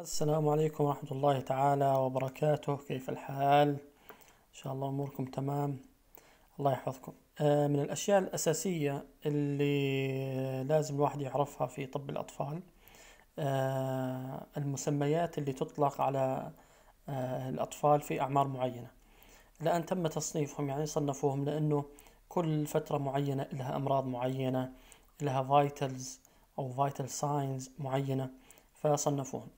السلام عليكم ورحمة الله تعالى وبركاته كيف الحال إن شاء الله أموركم تمام الله يحفظكم آه، من الأشياء الأساسية اللي لازم الواحد يعرفها في طب الأطفال آه، المسميات اللي تطلق على آه، الأطفال في أعمار معينة لأن تم تصنيفهم يعني صنفوهم لأنه كل فترة معينة لها أمراض معينة لها vitals أو vital ساينز معينة فصنفوهم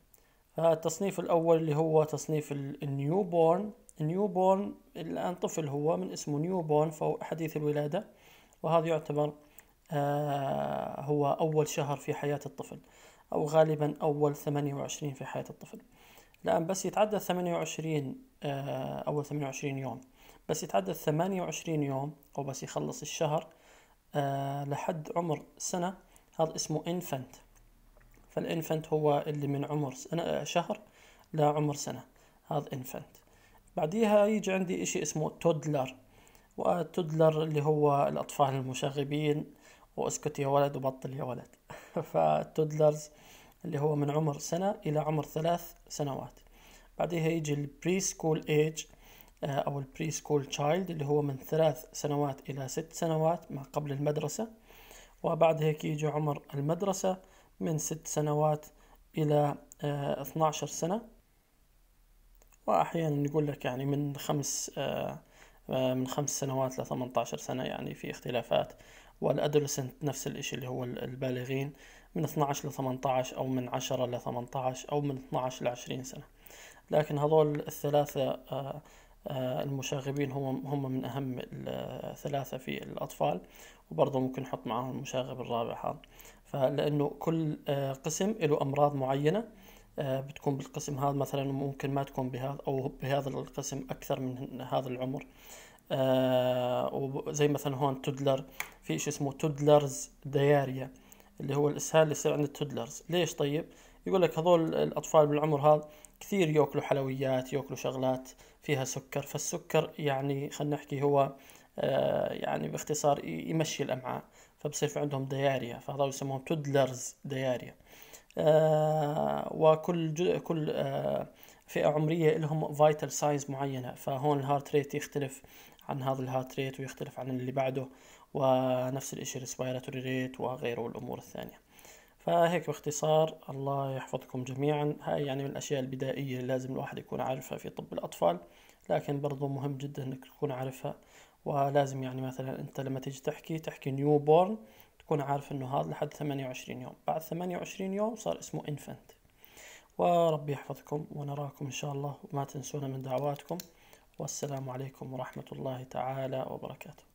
آه، التصنيف الأول اللي هو تصنيف النيوبورن بورن الآن طفل هو من اسمه نيوبورن فهو حديث الولادة وهذا يعتبر آه، هو أول شهر في حياة الطفل أو غالبا أول 28 في حياة الطفل الآن بس يتعدى 28 آه، أول 28 يوم بس يتعدى 28 يوم أو بس يخلص الشهر لحد عمر سنة هذا اسمه infant فالانفنت هو اللي من عمر سنة شهر لعمر سنة هذا انفنت بعديها يجي عندي اشي اسمه تودلر والتودلر اللي هو الاطفال المشاغبين واسكت يا ولد وبطل يا ولد فالتودلرز اللي هو من عمر سنة إلى عمر ثلاث سنوات بعدها يجي البري سكول ايج آه، أو البري سكول تشايلد اللي هو من ثلاث سنوات إلى ست سنوات ما قبل المدرسة وبعد هيك يجي عمر المدرسة من ست سنوات إلى 12 آه، سنة وأحيانا يقول لك يعني من خمس آه، آه، من خمس سنوات ل 18 سنة يعني في اختلافات والأدولسنت نفس الإشي اللي هو البالغين من 12 ل 18 أو من 10 ل 18 أو من 12 ل 20 سنة لكن هذول الثلاثة آه، المشاغبين هم هم من اهم الثلاثه في الاطفال وبرضه ممكن نحط معاهم المشاغب الرابع هذا فلانه كل آه، قسم له امراض معينه آه، بتكون بالقسم هذا مثلا ممكن ما تكون بهذا او بهذا القسم اكثر من هذا العمر وزي مثلا هون تودلر في شيء اسمه تودلرز دياريا اللي هو الاسهال اللي يصير عند التودلرز ليش طيب يقول لك هذول الأطفال بالعمر هذا كثير ياكلوا حلويات ياكلوا شغلات فيها سكر فالسكر يعني خلينا نحكي هو آه، يعني باختصار يمشي الأمعاء فبصير في عندهم دياريا فهذول يسموهم تودلرز دياريا آه، وكل كل آه، فئة عمرية لهم فايتال ساينز معينة فهون الهارت ريت يختلف عن هذا الهارت ريت ويختلف عن اللي بعده ونفس الشيء الريسبيراتوري ريت وغيره الأمور الثانية فهيك باختصار الله يحفظكم جميعا هاي يعني من الأشياء البدائية اللي لازم الواحد يكون عارفها في طب الأطفال لكن برضو مهم جدا أنك تكون عارفها ولازم يعني مثلا أنت لما تيجي تحكي تحكي نيو بورن تكون عارف أنه هذا لحد 28 يوم بعد 28 يوم صار اسمه إنفنت وربي يحفظكم ونراكم إن شاء الله وما تنسونا من دعواتكم والسلام عليكم ورحمة الله تعالى وبركاته